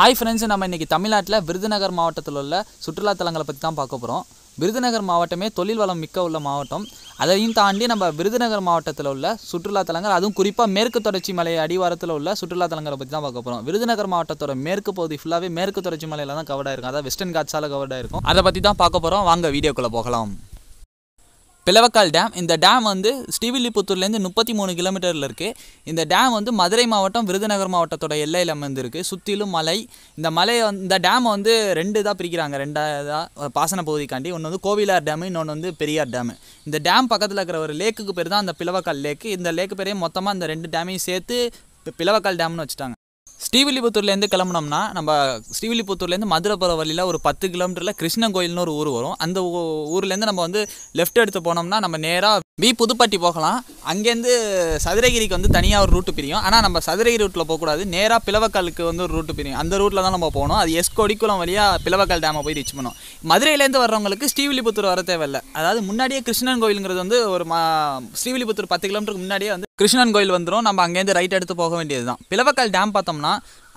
hi friends நம்ம இன்றைக்கி தமிழ்நாட்டில் விருதுநகர் மாவட்டத்தில் உள்ள சுற்றுலா தலங்களை பற்றி தான் பார்க்க போகிறோம் விருதுநகர் மாவட்டமே தொழில் வளம் மிக்க உள்ள மாவட்டம் அதையும் தாண்டி நம்ம விருதுநகர் மாவட்டத்தில் உள்ள சுற்றுலா தலங்கள் அதுவும் குறிப்பாக மேற்கு தொடர்ச்சி மலை அடிவாரத்தில் உள்ள சுற்றுலா தலங்களை பற்றி தான் பார்க்க போகிறோம் விருதுநகர் மாவட்டத்தோட மேற்கு பகுதி ஃபுல்லாகவே மேற்கு தொடர்ச்சி மலையில் தான் கவர்டாக இருக்கும் அதாவது வெஸ்டர்ன் காட்ஸால் கவர்டாக இருக்கும் அதை பற்றி தான் பார்க்க போகிறோம் வாங்க வீடியோக்குள்ளே போகலாம் பிளவக்கால் டேம் இந்த டேம் வந்து ஸ்ரீவில்லிபுத்தூர்லேருந்து முப்பத்தி மூணு கிலோமீட்டரில் இருக்குது இந்த டேம் வந்து மதுரை மாவட்டம் விருதுநகர் மாவட்டத்தோட எல்லையில் அமைந்திருக்கு சுற்றிலும் மலை இந்த மலை இந்த டேம் வந்து ரெண்டு தான் பிரிக்கிறாங்க ரெண்டாவதாக பாசன பகுதிக்காண்டி ஒன்று வந்து கோவிலார் டேமு இன்னொன்று வந்து பெரியார் டேமு இந்த டேம் பக்கத்தில் இருக்கிற ஒரு லேக்குக்கு பேர் தான் அந்த பிளவக்கால் லேக்கு இந்த லேக்கு பேரையும் மொத்தமாக இந்த ரெண்டு டேமையும் சேர்த்து பிளவக்கால் டேம்னு வச்சுட்டாங்க ஸ்ரீவில்லிபுத்தூர்லேருந்து கிளம்புனோம்னா நம்ம ஸ்ரீவில்லிபுத்தூர்லேருந்து மதுரை போகிற வழியில் ஒரு பத்து கிலோமீட்டரில் கிருஷ்ணன் கோயில்னு ஒரு ஊர் வரும் அந்த ஊர்லேருந்து நம்ம வந்து லெஃப்ட் எடுத்து போனோம்னா நம்ம நேராக பி புதுப்பட்டி போகலாம் அங்கேருந்து சதுரகிரிக்கு வந்து தனியாக ஒரு ரூட்டு பிரியும் ஆனால் நம்ம சதுரகிரி ரூட்டில் போகக்கூடாது நேராக பிளவக்காலுக்கு வந்து ஒரு ரூட்டு பிரியும் அந்த ரூட்டில் தான் நம்ம போகணும் அது எஸ் கொடிக்குளம் வழியாக பிளவக்கால் டேமை போய் ரீச் பண்ணோம் மதுரையிலேருந்து வர்றவங்களுக்கு ஸ்ரீவில்லிபுத்தூர் வர தேவையில்லை அதாவது முன்னாடியே கிருஷ்ணன் கோயிலுங்கிறது வந்து ஒரு மா ஸ்ரீவில்லிபுத்தூர் பத்து கிலோமீட்டருக்கு முன்னாடியே வந்து கிருஷ்ணன் கோயில் வந்துடும் நம்ம அங்கேருந்து ரைட் எடுத்து போக வேண்டியது தான் பிளவக்கல் டேம் பார்த்தோம்னா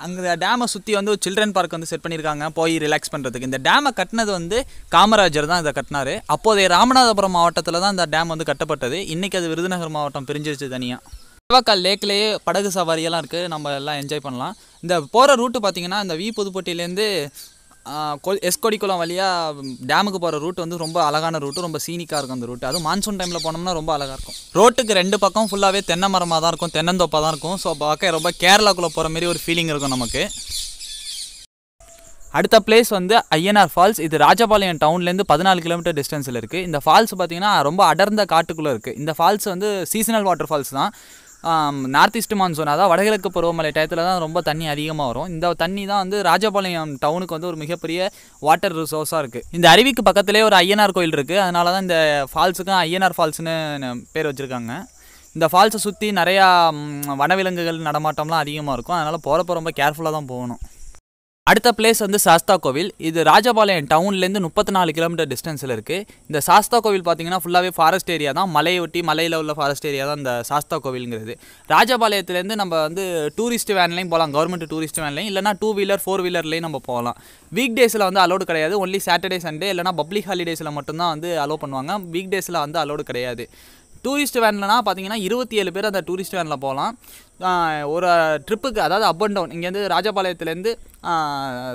அங்கே டேமை சுற்றி வந்து ஒரு சில்ட்ரன் பார்க் வந்து செட் பண்ணியிருக்காங்க போய் ரிலாக்ஸ் பண்ணுறதுக்கு இந்த டேமை கட்டினது வந்து காமராஜர் தான் இதை கட்டினார் அப்போதைய ராமநாதபுரம் மாவட்டத்தில் தான் இந்த டேம் வந்து கட்டப்பட்டது இன்றைக்கி அது விருதுநகர் மாவட்டம் பிரிஞ்சிருச்சு தனியாக சிவக்கால் லேக்லேயே படகு சவாரியெல்லாம் இருக்குது நம்ம எல்லாம் என்ஜாய் பண்ணலாம் இந்த போகிற ரூட்டு பார்த்திங்கன்னா இந்த வி புதுப்பட்டியிலேருந்து எஸ்கொடிக்குளம் வழியாக டேமுக்கு போகிற ரூட் வந்து ரொம்ப அழகான ரூட்டு ரொம்ப சீனிக்காக இருக்கும் அந்த ரூட் அதுவும் மான்சூன் டைமில் போனோம்னா ரொம்ப அழகாக இருக்கும் ரோட்டுக்கு ரெண்டு பக்கம் ஃபுல்லாகவே தென்னை மரமாக தான் இருக்கும் தென்னந்தோப்பாக தான் இருக்கும் ஸோ பார்க்க ரொம்ப கேரளாக்குள்ளே போகிற மாதிரி ஒரு ஃபீலிங் இருக்கும் நமக்கு அடுத்த பிளேஸ் வந்து ஐஎன்ஆர் ஃபால்ஸ் இது ராஜபாளையம் டவுன்லேருந்து பதினாலு கிலோமீட்டர் டிஸ்டன்ஸில் இருக்குது இந்த ஃபால்ஸ் பார்த்திங்கன்னா ரொம்ப அடர்ந்த காட்டுக்குள்ளே இருக்குது இந்த ஃபால்ஸ் வந்து சீசனல் வாட்டர் ஃபால்ஸ் தான் நார்த் ஈஸ்ட் மான்சூன் அதாவது வடகிழக்கு பருவமழை டயத்தில் தான் ரொம்ப தண்ணி அதிகமாக வரும் இந்த தண்ணி தான் வந்து ராஜபாளையம் டவுனுக்கு வந்து ஒரு மிகப்பெரிய வாட்டர் ரிசோர்ஸாக இருக்குது இந்த அருவிக்கு பக்கத்துலேயே ஒரு ஐயனார் கோயில் இருக்குது அதனால தான் இந்த ஃபால்ஸுக்கும் ஐயனார் ஃபால்ஸ்னு பேர் வச்சுருக்காங்க இந்த ஃபால்ஸை சுற்றி நிறையா வனவிலங்குகள் நடமாட்டம்லாம் அதிகமாக இருக்கும் அதனால் போகிறப்ப ரொம்ப கேர்ஃபுல்லாக தான் போகணும் அடுத்த பிளேஸ் வந்து சாஸ்தா கோவில் இது ராஜபாளையம் டவுன்லேருந்து முப்பத்தி நாலு கிலோமீட்டர் டிஸ்டன்ஸில் இருக்குது இந்த சாஸ்தா கோவில் பார்த்தீங்கன்னா ஃபுல்லாகவே ஃபாரஸ்ட் ஏரியா தான் மலையொட்டி மலையில் உள்ள ஃபாரஸ்ட் ஏரியா தான் இந்த சாஸ்தா கோவில்ங்கிறது ராஜபாளையத்துலேருந்து நம்ம வந்து டூரிஸ்ட் வேன்லையும் போகலாம் கவர்மெண்ட் டூரிஸ்ட் வேன்லையும் இல்லைனா டூ வீலர் ஃபோர் வீலர்லேயும் நம்ம போகலாம் வீக் டேஸில் வந்து அலோடு கிடையாது ஒன்லி சாட்டர்டே சண்டே இல்லைனா பப்ளிக் ஹாலிடேஸில் மட்டும்தான் வந்து அலோவ் பண்ணுவாங்க வீக் டேஸில் வந்து அலோடு கிடையாது டூரிஸ்ட் வேன்லனா பார்த்தீங்கன்னா இருபத்தி ஏழு பேர் அந்த டூரிஸ்ட் வேனில் போகலாம் ஒரு ட்ரிப்புக்கு அதாவது அப் அண்ட் டவுன் இங்கேருந்து ராஜபாளையத்துலேருந்து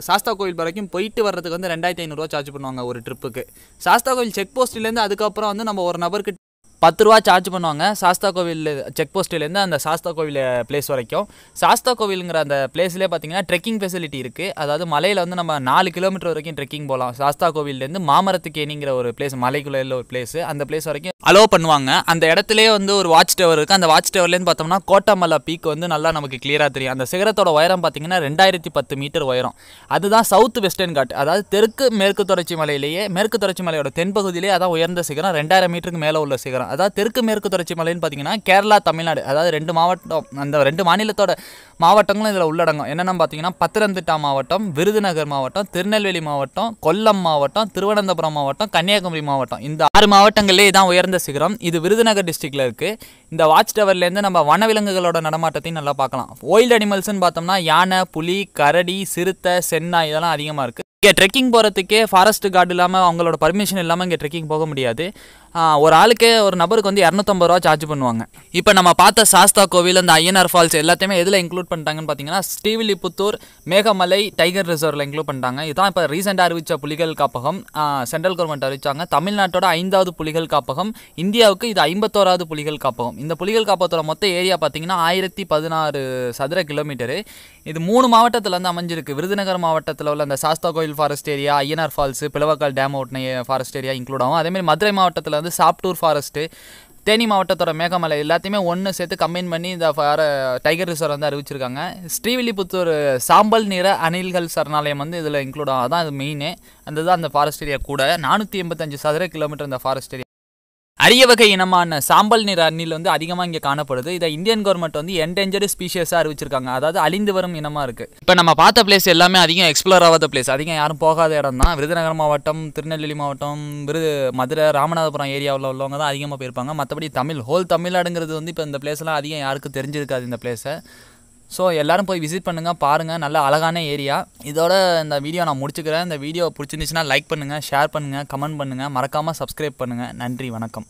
சாஸ்தா கோயில் வரைக்கும் போயிட்டு வர்றதுக்கு வந்து ரெண்டாயிரத்தி ஐநூறுரூவா சார்ஜ் பண்ணுவாங்க ஒரு ட்ரிப்புக்கு சாஸ்தா கோயில் செக் போஸ்ட்லேருந்து அதுக்கப்புறம் வந்து நம்ம ஒரு நபருக்கு பத்து ரூபா சார்ஜ் பண்ணுவாங்க சாஸ்தா கோவில் செக் போஸ்ட்லேருந்து அந்த சாஸ்தா கோவில் பிளேஸ் வரைக்கும் சாஸ்தா கோவிலுங்கிற அந்த பிளேஸ்லேயே பார்த்தீங்கன்னா ட்ரெக்கிங் ஃபெசிலிட்டி இருக்குது அதாவது மலையில் வந்து நம்ம நாலு கிலோமீட்டர் வரைக்கும் ட்ரெக்கிங் போகலாம் சாஸ்தா கோவிலேருந்து மாமரத்துக்கேணிங்கிற ஒரு பிளேஸ் மலைக்குள்ள ஒரு பிளேஸ் அந்த பிளேஸ் வரைக்கும் அலோவ் பண்ணுவாங்க அந்த இடத்துலேயே வந்து ஒரு வாட்ச் டவர் இருக்குது அந்த வாட்ச் டவர்லேருந்து பார்த்தோம்னா கோட்டாமலா பீக் வந்து நல்லா நமக்கு கிளியராக தெரியும் அந்த சிகரத்தோட உயரம் பார்த்தீங்கன்னா ரெண்டாயிரத்தி பத்து மீட்டர் உயரம் அதுதான் சவுத் வெஸ்டர்ன் காட் அதாவது தெற்கு மேற்கு தொடர்ச்சி மலையிலேயே மேற்கு தொடர்ச்சி மலையோட தென்பகுதியிலேயே அதான் உயர்ந்த சிகரம் ரெண்டாயிரம் மீட்டருக்கு மேலே உள்ள சிகரம் வரும் அதாவது தெற்கு மேற்கு தொடர்ச்சி மலைன்னு பார்த்தீங்கன்னா கேரளா தமிழ்நாடு அதாவது ரெண்டு மாவட்டம் அந்த ரெண்டு மாநிலத்தோட மாவட்டங்களும் இதில் உள்ளடங்கும் என்னென்னு பார்த்தீங்கன்னா பத்தனந்திட்டா மாவட்டம் விருதுநகர் மாவட்டம் திருநெல்வேலி மாவட்டம் கொல்லம் மாவட்டம் திருவனந்தபுரம் மாவட்டம் கன்னியாகுமரி மாவட்டம் இந்த ஆறு மாவட்டங்களிலே தான் உயர்ந்த சிகரம் இது விருதுநகர் டிஸ்ட்ரிக்டில் இருக்குது இந்த வாட்ச் டவர்லேருந்து நம்ம வனவிலங்குகளோட நடமாட்டத்தையும் நல்லா பார்க்கலாம் ஓயில்டு அனிமல்ஸ்னு பார்த்தோம்னா யானை புலி கரடி சிறுத்தை சென்னா இதெல்லாம் அதிகமாக இருக்குது இங்கே ட்ரெக்கிங் போகிறதுக்கே ஃபாரஸ்ட் கார்டு இல்லாமல் அவங்களோட பர்மிஷன் இல்லாமல் இங்கே ட்ரெக்கிங் போக முடியாது ஒரு ஆளுக்கே ஒரு நபருக்கு வந்து இரநூத்தம்பது ரூபா சார்ஜ் பண்ணுவாங்க இப்போ நம்ம பார்த்த சாஸ்தா கோவில் அந்த ஐயனார் ஃபால்ஸ் எல்லாத்தையுமே எதில் இன்க்ளூட் பண்ணிட்டாங்கன்னு பார்த்தீங்கன்னா ஸ்ரீவில்லிபுத்தூர் மேகமலை டைகர் ரிசர்வில் இன்க்ளூட் பண்ணிட்டாங்க இதுதான் இப்போ ரீசெண்டாக அறிவித்த புலிகள் காப்பகம் சென்ட்ரல் கவர்மெண்ட் அறிவித்தாங்க தமிழ்நாட்டோட ஐந்தாவது புலிகள் காப்பகம் இந்தியாவுக்கு இது ஐம்பத்தோராவது புலிகள் காப்பகம் இந்த புலிகள் காப்பகத்தோட மொத்த ஏரியா பார்த்தீங்கன்னா ஆயிரத்தி பதினாறு சதுர கிலோமீட்டரு இது மூணு மாவட்டத்தில் வந்து அமைஞ்சிருக்கு விருதுநகர் மாவட்டத்தில் உள்ள அந்த சாஸ்தா கோவில் forest area Ayyanar falls Plavakkal dam ஓட்டின ஃபாரஸ்ட் ஏரியா இன்க்ளூட் ஆகும் அதேமாதிரி மதுரை மாவட்டத்தில் வந்து சாப்டூர் ஃபாரஸ்ட்டு தேனி மாவட்டத்தோட மேகமலை எல்லாத்தையுமே ஒன்று சேர்த்து கம்பைன் பண்ணி இந்த டைகர் ரிசர்வ் வந்து அறிவிச்சிருக்காங்க ஸ்ரீவில்லிபுத்தூர் சாம்பல் நிற அணில்கள் சரணாலயம் வந்து இதில் இன்க்ளூட் ஆகும் அதுதான் அது மெயின் அந்த தான் அந்த ஃபாரஸ்ட் ஏரியா கூட நானூற்றி எண்பத்தஞ்சு சதுர கிலோமீட்டர் இந்த ஃபாரஸ்ட் ஏரியா அரிய வகை இனமான சாம்பல் நிற அணில் வந்து அதிகமாக இங்கே காணப்படுது இதை இந்தியன் கவர்மெண்ட் வந்து என்டேஞ்சர்டு ஸ்பீஷியஸாக அறிவிச்சிருக்காங்க அதாவது அழிந்து வரும் இனமாக இருக்குது இப்போ நம்ம பார்த்த பிளேஸ் எல்லாமே அதிகம் எக்ஸ்ப்ளோர் ஆகாத பிளேஸ் அதிகம் யாரும் போகாத இடம் தான் விருதுநகர் மாவட்டம் திருநெல்வேலி மாவட்டம் விருது மதுரை ராமநாதபுரம் ஏரியாவில் உள்ளவங்க தான் அதிகமாக போயிருப்பாங்க மற்றபடி தமிழ் ஹோல் தமிழ்நாடுங்கிறது வந்து இப்போ இந்த பிளேஸ்லாம் அதிகம் யாருக்கும் தெரிஞ்சிருக்காது இந்த பிளேஸை ஸோ எல்லோரும் போய் விசிட் பண்ணுங்கள் பாருங்கள் நல்ல அழகான ஏரியா இதோட இந்த வீடியோ நான் முடிச்சுக்கிறேன் இந்த வீடியோ பிடிச்சிருந்துச்சுன்னா லைக் பண்ணுங்கள் ஷேர் பண்ணுங்கள் கமெண்ட் பண்ணுங்கள் மறக்காமல் சப்ஸ்கிரைப் பண்ணுங்கள் நன்றி வணக்கம்